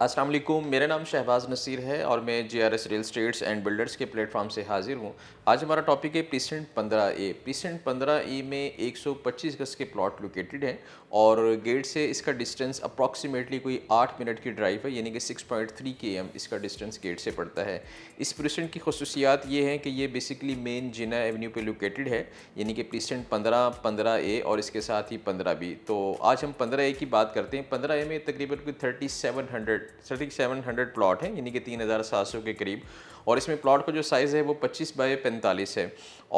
असलम मेरा नाम शहबाज नसीर है और मैं J R S real states and builders के प्लेटफॉर्म से हाजिर हूँ आज हमारा टॉपिक है प्रीसेंट पंद्रह ए प्रीसेंट पंद्रह ए में 125 गज के प्लॉट लोकेटेड हैं और गेट से इसका डिस्टेंस अप्रॉक्सीमेटली कोई आठ मिनट की ड्राइव है यानी कि 6.3 पॉइंट इसका डिस्टेंस गेट से पड़ता है इस प्रीसेंट की खसूसियात ये हैं कि ये बेसिकली मेन जिना एवेन्यू पर लोकेटेड है यानी कि प्रीसेंट पंद्रह पंद्रह ए और इसके साथ ही पंद्रह बी तो आज हम पंद्रह ए की बात करते हैं पंद्रह ए में तकरीबन कोई थर्टी सटीक हंड्रेड प्लॉट हैं यानी कि तीन हज़ार सात सौ के करीब और इसमें प्लॉट का जो साइज़ है वो पच्चीस बाय पैंतालीस है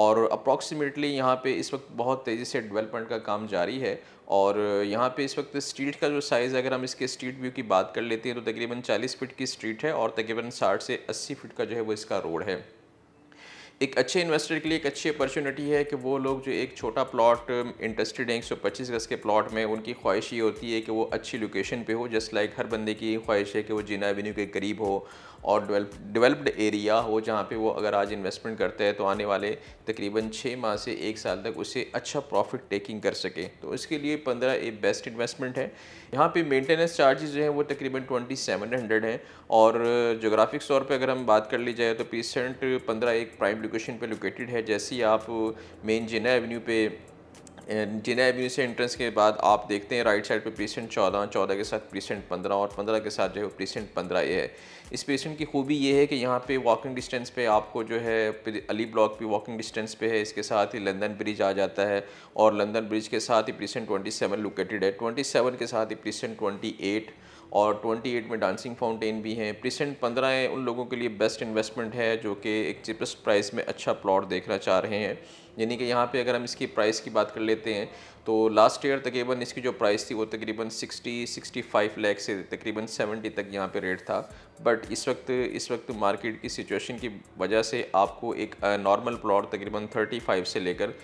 और अप्रॉक्सीमेटली यहाँ पे इस वक्त बहुत तेज़ी से डेवलपमेंट का काम जारी है और यहाँ पे इस वक्त स्ट्रीट का जो साइज़ अगर हम इसके स्ट्रीट व्यू की बात कर लेते हैं तो तकरीबन 40 फीट की स्ट्रीट है और तकरीबन 60 से 80 फीट का जो है वो इसका रोड है एक अच्छे इन्वेस्टर के लिए एक अच्छी अपॉर्चुनिटी है कि वो लोग जो एक छोटा प्लॉट इंटरेस्टेड um, हैं एक सौ पच्चीस गज़ के प्लॉट में उनकी ख्वाहिश ये होती है कि वो अच्छी लोकेशन पे हो जस्ट लाइक हर बंदे की ख्वाहिश है कि वो जीना एवेन्यू के करीब हो और डेवलप डेवलप्ड एरिया हो जहाँ पे वो अगर आज इन्वेस्टमेंट करता है तो आने वाले तकरीबन छः माह से एक साल तक उसे अच्छा प्रॉफिट टेकिंग कर सके तो इसके लिए पंद्रह एक बेस्ट इन्वेस्टमेंट है यहाँ पे मेंटेनेंस चार्जेस जो हैं वो तकरीबन ट्वेंटी सेवन हंड्रेड हैं और जोग्राफिक्स uh, तौर पर अगर हम बात कर ली जाए तो पीसेंट पंद्रह एक प्राइम एजुकेशन पे लोकेटेड है जैसे ही आप मेन जिना एवेन्यू पे जिना एवेन्यू से एंट्रेंस के बाद आप देखते हैं राइट साइड पे पेशेंट चौदह चौदह के साथ पेशेंट पंद्रह और पंद्रह के साथ जो है पेशेंट पंद्रह ये है इस पेशेंट की खूबी ये है कि यहाँ पे वॉकिंग डिस्टेंस पे आपको जो है अली ब्लॉक भी वॉकिंग डिस्टेंस पे है इसके साथ ही लंदन ब्रिज आ जाता है और लंदन ब्रिज के साथ ही पेशेंट ट्वेंटी लोकेटेड है ट्वेंटी के साथ ही पेशेंट ट्वेंटी और 28 में डांसिंग फाउंटेन भी हैं प्रीसेंट 15 है उन लोगों के लिए बेस्ट इन्वेस्टमेंट है जो कि एक चिपेस्ट प्राइस में अच्छा प्लॉट देखना चाह रहे हैं यानी कि यहाँ पे अगर हम इसकी प्राइस की बात कर लेते हैं तो लास्ट ईयर तकरीबन इसकी जो प्राइस थी वो तकरीबन 60 65 लाख से तकरीबन 70 तक यहाँ पे रेट था बट इस वक्त इस वक्त मार्केट की सिचुएशन की वजह से आपको एक नॉर्मल प्लॉट तकरीबन थर्टी से लेकर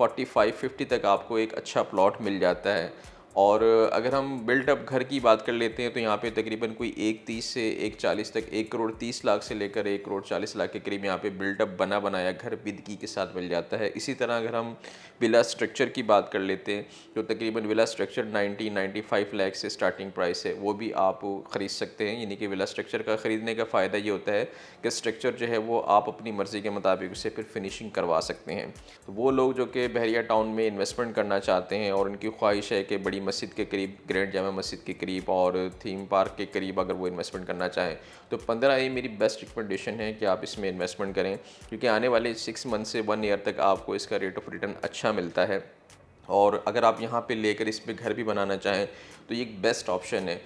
45 50 तक आपको एक अच्छा प्लॉट मिल जाता है और अगर हम बिल्ट अप घर की बात कर लेते हैं तो यहाँ पे तकरीबन कोई एक तीस से एक चालीस तक एक करोड़ तीस लाख से लेकर एक करोड़ चालीस लाख के करीब यहाँ पे बिल्ट अप बना बनाया घर बिदगी के साथ मिल जाता है इसी तरह अगर हम विला स्ट्रक्चर की बात कर लेते हैं तो तकरीबन villa structure ninety ninety five lakh से स्टार्टिंग प्राइस है वो भी आप ख़रीद सकते हैं यानी कि विला स्ट्रक्चर का ख़रीदने का फ़ायदा ये होता है कि स्ट्रक्चर जो है वो आप अपनी मर्ज़ी के मुताबिक उसे फिर फिनिशिंग करवा सकते हैं तो वो लोग जो कि बहरिया टाउन में इन्वेस्टमेंट करना चाहते हैं और उनकी ख्वाहिश है कि बड़ी मस्जिद के करीब ग्रैंड जामा मस्जिद के करीब और थीम पार्क के करीब अगर वो इन्वेस्टमेंट करना चाहें तो पंद्रह ये मेरी बेस्ट रिकमेंडेशन है कि आप इसमें इन्वेस्टमेंट करें क्योंकि आने वाले सिक्स मंथ से वन ईयर तक आपको इसका रेट ऑफ रिटर्न अच्छा मिलता है और अगर आप यहाँ पर लेकर इस पर घर भी बनाना चाहें तो ये एक बेस्ट ऑप्शन है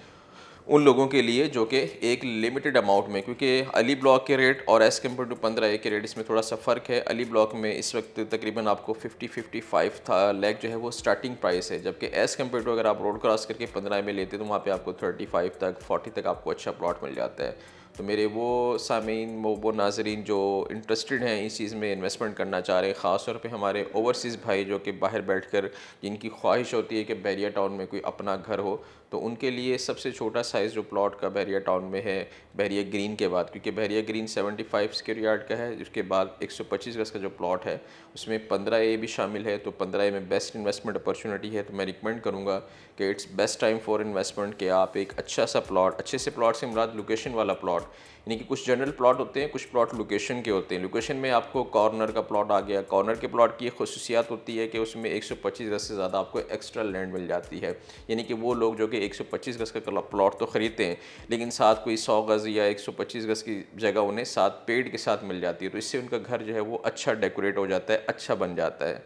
उन लोगों के लिए जो कि एक लिमिटेड अमाउंट में क्योंकि अली ब्लॉक के रेट और एस कम्पेयर टू पंद्रह ए के रेट इसमें थोड़ा सा फ़र्क है अली ब्लॉक में इस वक्त तकरीबन आपको 50 55 था लैक जो है वो स्टार्टिंग प्राइस है जबकि एस कम्पेयर टू अगर आप रोड क्रॉस करके पंद्रह में लेते तो वहाँ पर आपको थर्टी फाइव तक फोर्टी तक आपको अच्छा प्लॉट मिल जाता है तो मेरे वो सामीन वो नाजरीन जो इंटरेस्टेड हैं इस चीज़ में इन्वेस्टमेंट करना चाह रहे हैं ख़ास तौर पे हमारे ओवरसीज़ भाई जो कि बाहर बैठकर जिनकी ख्वाहिश होती है कि बैरिया टाउन में कोई अपना घर हो तो उनके लिए सबसे छोटा साइज़ जो प्लॉट का बहरिया टाउन में है बहरिया ग्रीन के बाद क्योंकि बहरिया ग्रीन 75 स्क्वेयर यार्ड का है उसके बाद 125 गज का जो प्लॉट है उसमें 15 ए भी शामिल है तो 15 ए में बेस्ट इन्वेस्टमेंट अपॉर्चुनिटी है तो मैं रिकमेंड करूँगा कि it's best time for investment कि आप एक अच्छा सा प्लॉट अच्छे से प्लॉट से मुराद लोकेशन वाला प्लॉट यानी कि कुछ जनरल प्लॉट होते हैं कुछ प्लॉट लोकेशन के होते हैं लोकेशन में आपको कॉर्नर का प्लॉट आ गया कॉर्नर के प्लॉट की खसूसियात होती है कि उसमें 125 गज से ज़्यादा आपको एक्स्ट्रा लैंड मिल जाती है यानी कि वो लोग जो कि एक सौ पच्चीस गज़ का प्लॉट तो ख़रीदते हैं लेकिन साथ कोई सौ गज़ या एक सौ पच्चीस गज़ की जगह उन्हें साथ पेड़ के साथ मिल जाती है तो इससे उनका घर जो है वो अच्छा डेकोरेट हो जाता है अच्छा बन जाता है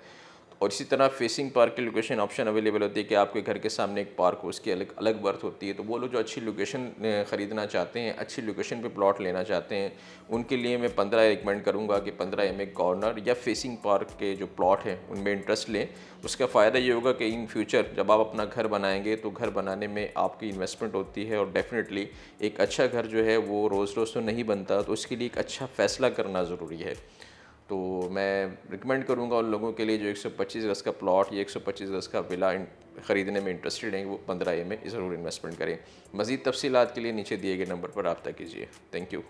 और इसी तरह फेसिंग पार्क की लोकेशन ऑप्शन अवेलेबल होती है कि आपके घर के सामने एक पार्क हो उसकी अलग अलग बर्थ होती है तो वो लोग जो अच्छी लोकेशन ख़रीदना चाहते हैं अच्छी लोकेशन पे प्लॉट लेना चाहते हैं उनके लिए मैं पंद्रह रिकमेंड करूँगा कि पंद्रह एम कॉर्नर या फेसिंग पार्क के जो प्लॉट हैं उनमें इंटरेस्ट लें उसका फ़ायदा ये होगा कि इन फ्यूचर जब आप अपना घर बनाएंगे तो घर बनाने में आपकी इन्वेस्टमेंट होती है और डेफिनेटली एक अच्छा घर जो है वो रोज़ रोज़ तो नहीं बनता तो उसके लिए एक अच्छा फ़ैसला करना ज़रूरी है तो मैं रिकमेंड करूँगा उन लोगों के लिए जो 125 गज़ का प्लॉट या 125 गज़ का विला ख़रीदने में इंटरेस्टेड हैं वो पंद्रह ए में ज़रूर इन्वेस्टमेंट करें मज़ीद तफसीत के लिए नीचे दिए गए नंबर पर रबता कीजिए थैंक यू